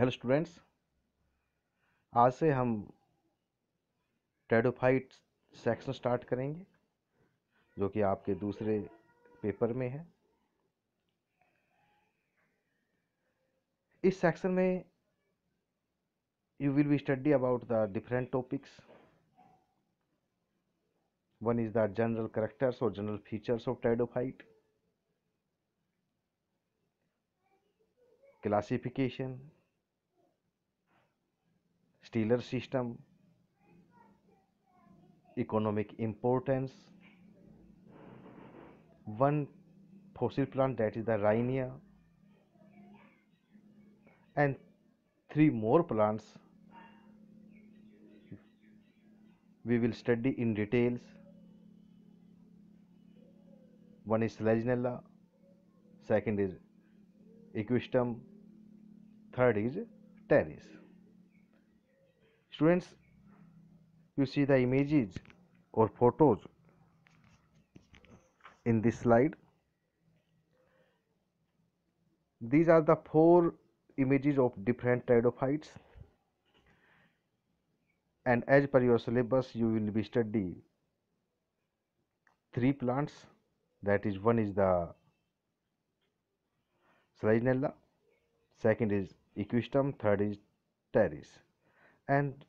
Hello students आज से हम टेडोफाइट सेक्शन स्टार्ट करेंगे जो कि आपके दूसरे पेपर में है इस सेक्शन में you will be study about the different topics one is the general characters और general features of pteridophyte classification stellar system, economic importance, one fossil plant that is the Rhinia, and three more plants we will study in details. One is Legionella, second is Equistrum, third is Terrace students you see the images or photos in this slide these are the four images of different pteridophytes and as per your syllabus you will be study three plants that is one is the Selaginella, second is Equistrum, third is Pteris and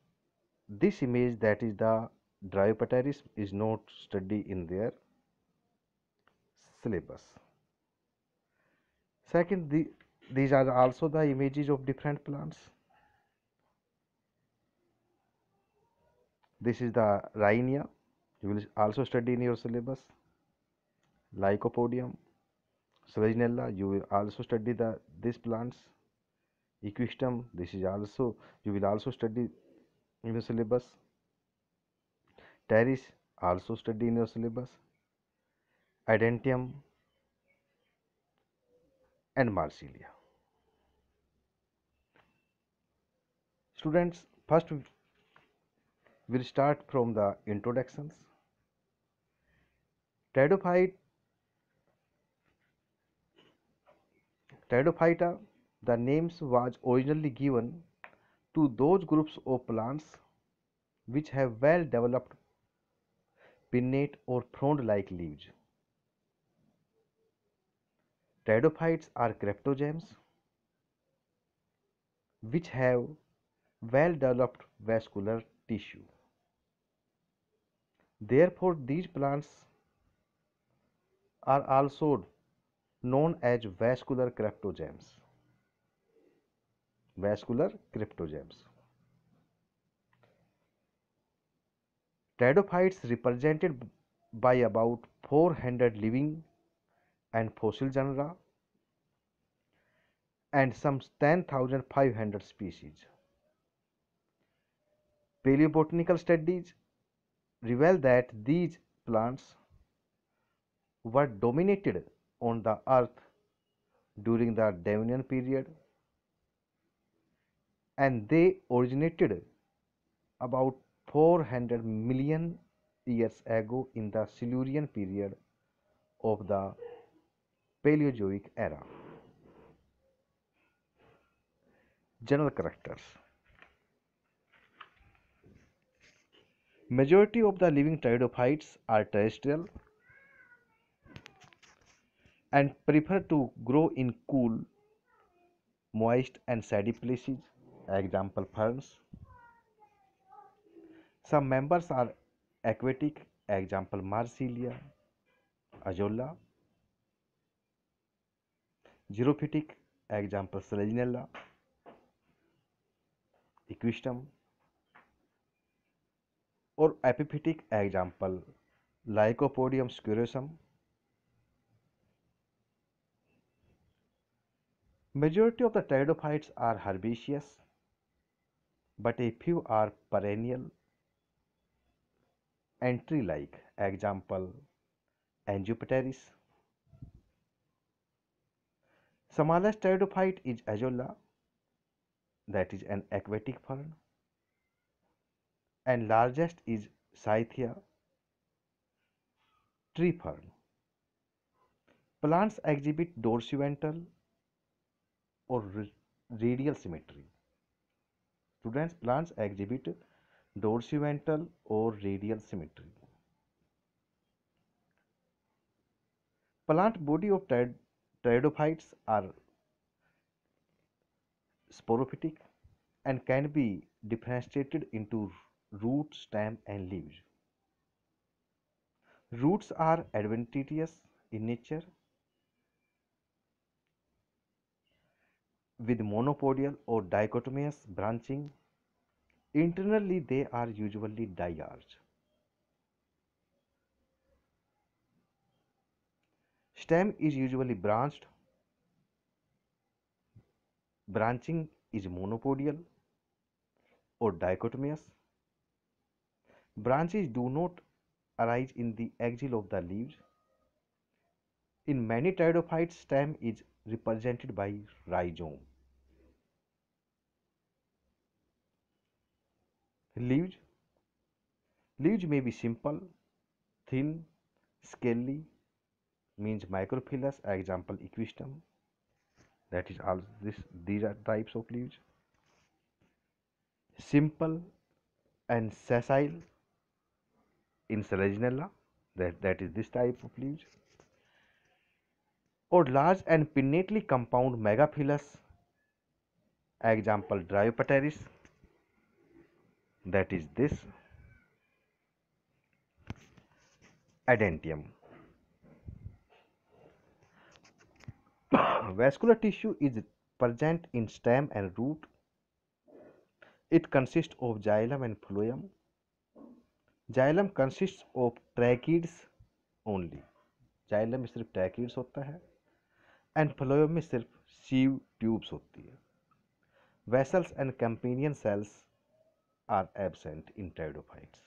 this image that is the Dryopteris is not studied in their syllabus. Second, the, these are also the images of different plants. This is the Rhinia, you will also study in your syllabus. Lycopodium, Selaginella, you will also study the these plants. Equistum, this is also you will also study in your syllabus Tarish also study in your syllabus Identium and Marsilia students first we'll start from the introductions Tridophyte Tridophyta the names was originally given to those groups of plants which have well developed pinnate or frond like leaves. Pteridophytes are cryptogams which have well developed vascular tissue. Therefore, these plants are also known as vascular cryptogams vascular cryptogams. Tridophytes, represented by about 400 living and fossil genera and some 10,500 species. Paleobotanical studies reveal that these plants were dominated on the earth during the Devonian period and they originated about 400 million years ago in the Silurian period of the Paleozoic era. General characters Majority of the living triodophytes are terrestrial and prefer to grow in cool, moist and shady places. Example funds. Some members are aquatic. Example Marsilia, Azolla. Xerophytic. Example Selaginella, Equistum. और epiphytic example lycopodium squarrosum Majority of the pteridophytes are herbaceous. but a few are perennial entry like example angiopteris smallest pteridophyte is azolla that is an aquatic fern and largest is scythia tree fern plants exhibit dorsiventral or radial symmetry Students plants exhibit dorsiventral or radial symmetry. Plant body of pteridophytes are sporophytic and can be differentiated into root, stem and leaves. Roots are adventitious in nature with monopodial or dichotomous branching. Internally, they are usually diarch. Stem is usually branched. Branching is monopodial or dichotomous. Branches do not arise in the axil of the leaves. In many pteridophytes, stem is represented by rhizome. Leaves Leaves may be simple, thin, scaly, means microphyllous, example equistum. That is all this these are types of leaves. Simple and sessile in Selaginella, that, that is this type of leaves. Or large and pinnately compound megaphyllous, example Dryopteris that is this adentum. Vascular tissue is present in stem and root. It consists of xylem and phloem. Xylem consists of tracheids only. Xylem में सिर्फ टैकिड्स होता है and phloem में सिर्फ sieve tubes होती है vessels and companion cells are absent in pteridophytes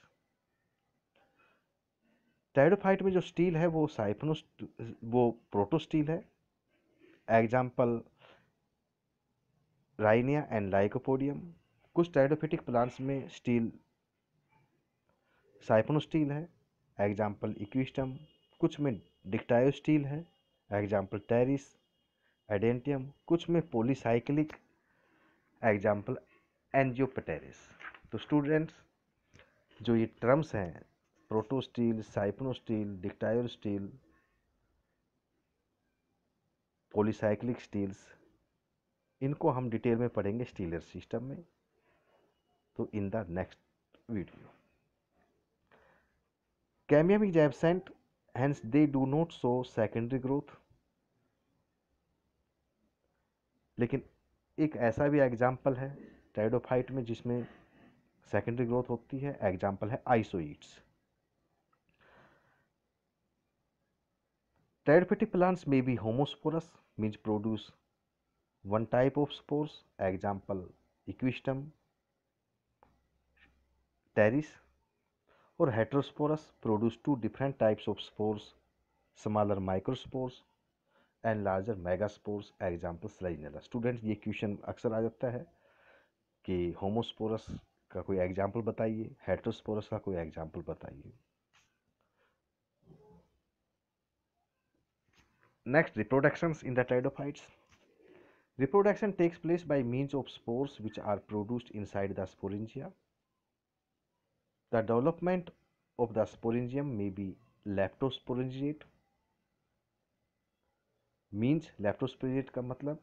टाइडोफाइट में जो स्टील है वो साइफनो वो प्रोटोस्टील है एग्जाम्पल राइनिया एंड लाइकोपोडियम कुछ टाइडोफिटिक प्लांट्स में स्टील साइफनो स्टील है एग्जाम्पल इक्विस्टम कुछ में डिक्टायो स्टील है एग्जाम्पल टेरिस एडेंटियम कुछ में पोलिसाइक्लिक एग्जाम्पल एनजियोपटेरिस तो स्टूडेंट्स जो ये टर्म्स हैं protostele siphonostele dictyostele polycyclic steles इनको हम डिटेल में पढ़ेंगे स्टीलर सिस्टम में तो in the next video cambium is absent hence they do not show secondary growth लेकिन एक ऐसा भी एग्जाम्पल है टाइडोफाइट में जिसमें सेकेंडरी ग्रोथ होती है एग्जाम्पल है आइसोइट्स थेरेपेटिक प्लांट्स में भी homosporous means produce one type of spores example equisetum pteris और heterosporous produce two different types of spores smaller microspores and larger megaspores example selaginella students ये question अक्सर आ जाता है कि होमोस्पोरस का कोई एग्जाम्पल बताइए हेट्रोस्पोरस का कोई एग्जाम्पल बताइए next reproduction in the pteridophytes reproduction takes place by means of spores which are produced in the sporangia the development of the sporangium may be leptosporangiate means leptosporangiate का मतलब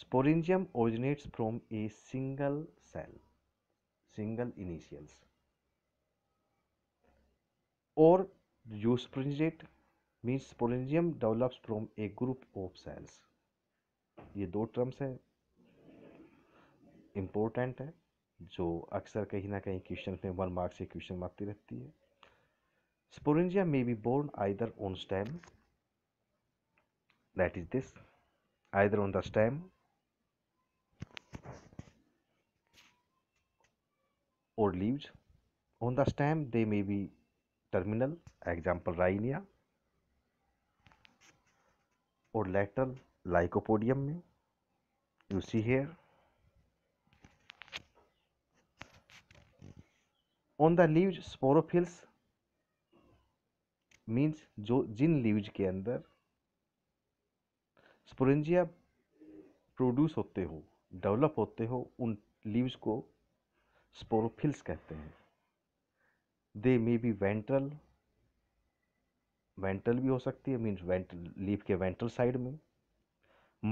sporangium originates from a single cell single initials और eusporangiate means sporangium develops from a group of cells ये दो terms हैं important है जो अक्सर कहीं ना कहीं क्वेश्चन में वन मार्क्स से क्वेश्चन मारती रहती है sporangia may be borne either on stem that is this either on the stem or leaves. On the stem, they may be terminal, example rhynia or lateral, lycopodium mein. You see here. On the leaves, sporophylls means jo jin leaves ke andar sporangia produce होते हो develop होते हो उन leaves को sporophylls कहते हैं they may be ventral ventral भी हो सकती है मीन्स वेंट्रल लीफ के वेंट्रल साइड में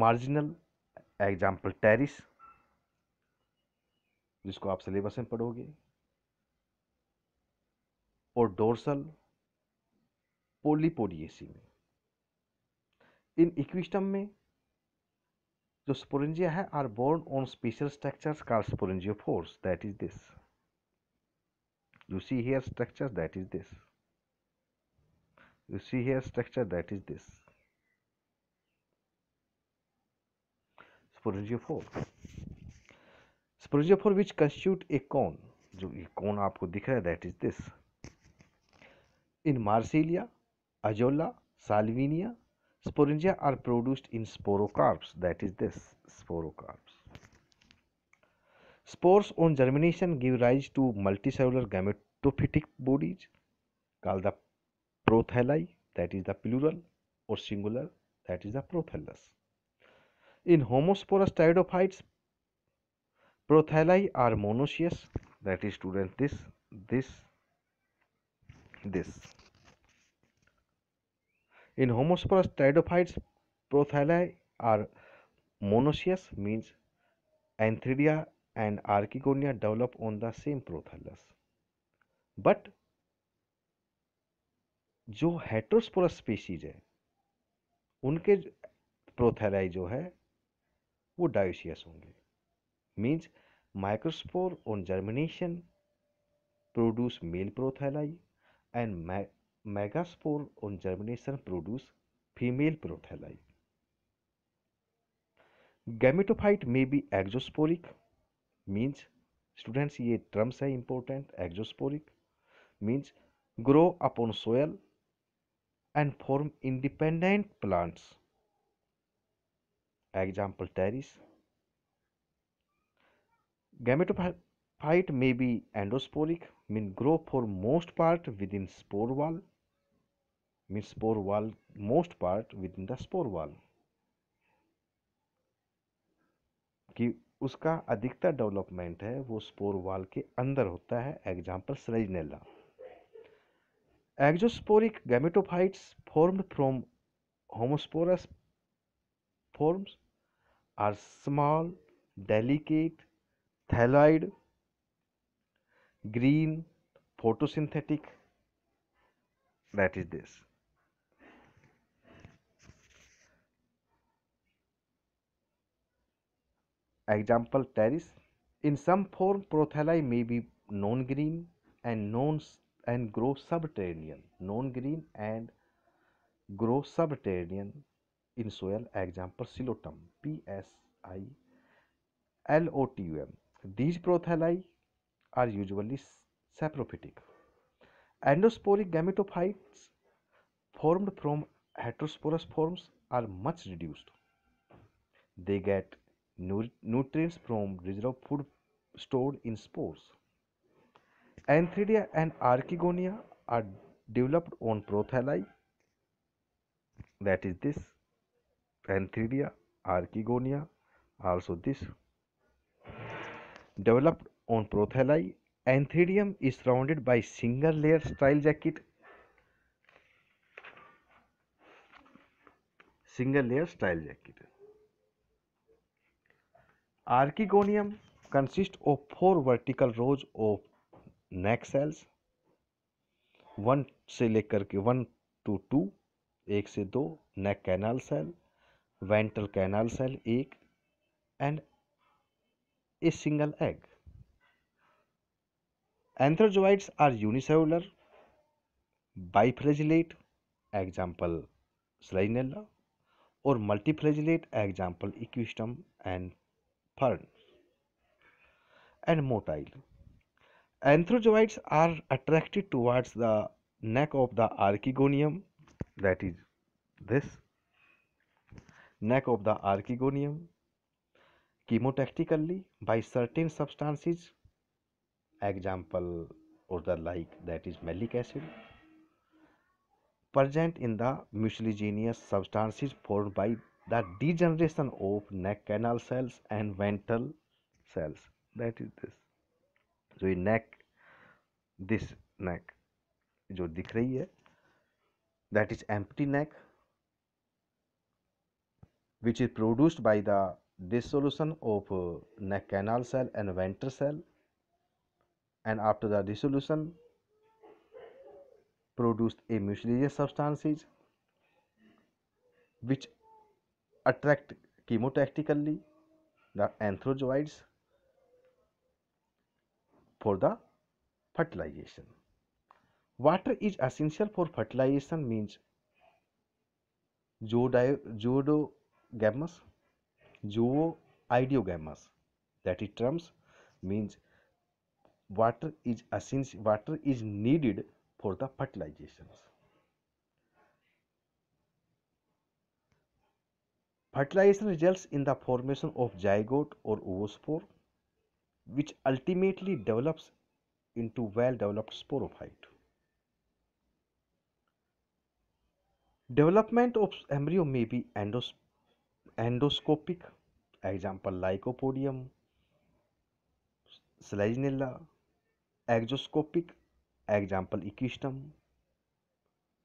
मार्जिनल एग्जाम्पल टेरिस जिसको आप सिलेबस में पढ़ोगे और डोरसल पोलीपोडिएसी में इन इक्विस्टम में जो स्पोरेंजिया है are borne on special structure car sporangiophores that is this you see here structure that is this you see here structure that is this sporangiophore sporangiophore which constitute a cone जो ये कौन आपको दिख रहा है that is this in marsilea azolla salvinia Sporangia are produced in sporocarps, that is this sporocarps. Spores on germination give rise to multicellular gametophytic bodies called the prothalli, that is the plural, or singular, that is the prothallus. In homosporous pteridophytes, prothalli are monoecious, that is student this, this, this. In homosporous stridophytes, prothylae are monoecious, means anthridia and archigonia develop on the same prothallus. But जो heterosporous species है उनके prothalli जो है वो dioecious होंगे means microspore on germination produce male prothalli and megaspore on germination produce female prothalli gametophyte may be exosporic means students ये terms है important exosporic means grow upon soil and form independent plants example pteris gametophyte may be endosporic mean grow for most part within spore wall means spore wall most part within the spore wall कि उसका अधिकतर development है वो spore वाल के अंदर होता है example selaginella exosporic gametophytes formed from homosporous forms are small, delicate, thyroid, green, photosynthetic. That is this. example terrace in some form prothalli may be non-green and non and grow subterranean non-green and grow subterranean in soil example silotum p s i l o t u m these prothalli are usually saprophytic endosporic gametophytes formed from heterosporous forms are much reduced they get nutrients from reserve food stored in spores. Anthridia and Archegonia are developed on prothalli. That is this. Anthridia, Archegonia, also this. Developed on prothalli, anthridium is surrounded by single layer style jacket. Single layer style jacket. Archegonium consist of four vertical rows of neck cells one से लेकर के one two two एक से दो neck canal cell ventral canal cell एक and a single egg antherozoids are unicellular biflagellate example selaginella और multiflagellate example equisetum and Third, and motile. Anthrozoites are attracted towards the neck of the archegonium, that is, this neck of the archegonium, chemotactically by certain substances, example or the like, that is, malic acid, present in the mucilaginous substances formed by the degeneration of neck canal cells and ventral cells that is this So neck this neck जो दिख रही that is empty neck which is produced by the dissolution of neck canal cell and ventral cell and after the dissolution produced a mucilaginous substances which attract chemotactically the anthrozoids for the fertilization. Water is essential for fertilization means zoodogamous, zooidiogamous that it terms means water is essential, water is needed for the fertilizations. Fertilization results in the formation of zygote or oospore, which ultimately develops into well developed sporophyte. Development of embryo may be endos endoscopic, example Lycopodium, Selaginella, exoscopic, example Equistum,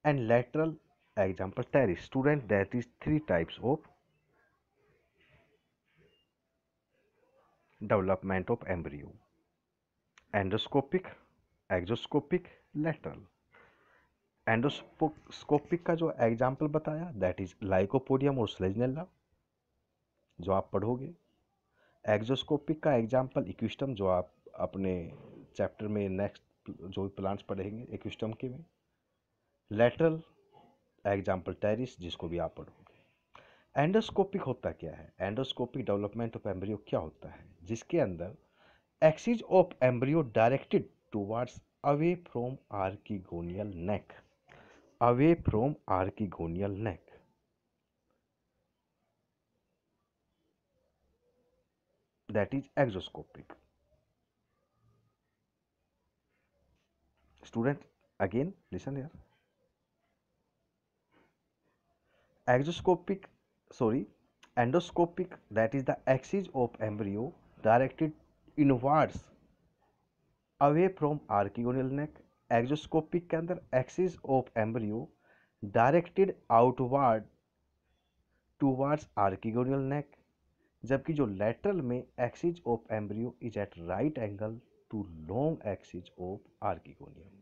and lateral, example Teres. Student, that is three types of development of embryo endoscopic exoscopic lateral endoscopic का जो example बताया that is lycopodium और स्लेजनेला जो आप पढ़ोगे एक्जोस्कोपिक का example equisetum जो आप अपने चैप्टर में नेक्स्ट जो प्लांट्स पढ़ेंगे इक्विस्टम के में लेटरल एग्जाम्पल टेरिस जिसको भी आप पढ़ोगे एंडोस्कोपिक होता क्या है एंडोस्कोपिक डेवलपमेंट ऑफ एम्ब्रियो क्या होता है जिसके अंदर axis of embryo directed towards away from archegonial neck away from archegonial neck that is exoscopic student again listen here exoscopic sorry endoscopic that is the axis of embryo directed inwards away from archegonal neck exoscopic के अंदर axis of embryo directed outward towards archegonial neck जबकि जो lateral में axis of embryo is at right angle to long axis of archegonium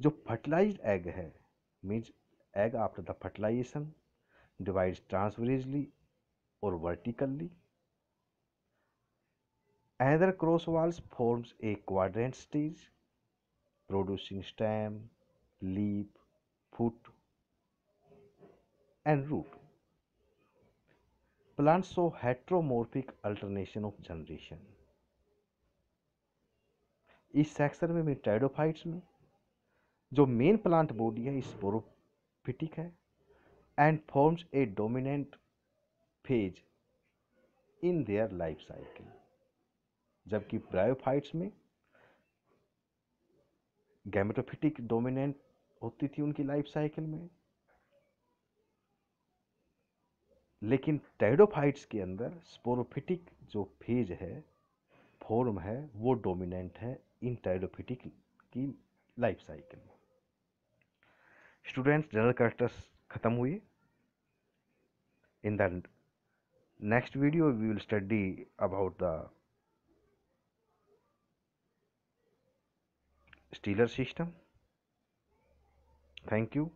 जो fertilised egg है means egg after the fertilisation divides transversely or vertically. Another cross walls forms a quadrant stage producing stem, leaf, foot and root. Plants show heteromorphic alternation of generation. इस section में pteridophytes में जो main plant body है sporophytic है and forms a dominant phase in their life cycle जबकि bryophytes में gametophytic dominant होती थी उनकी लाइफ साइकिल में लेकिन टेडोफाइट्स के अंदर स्पोरोफिटिक जो फेज है फॉर्म है वो डोमिनेंट है इन टेडोफिटिक की लाइफ साइकिल में स्टूडेंट्स जनरल करेक्टर्स ख़त्म हुई in the next video we will study about the stelar system thank you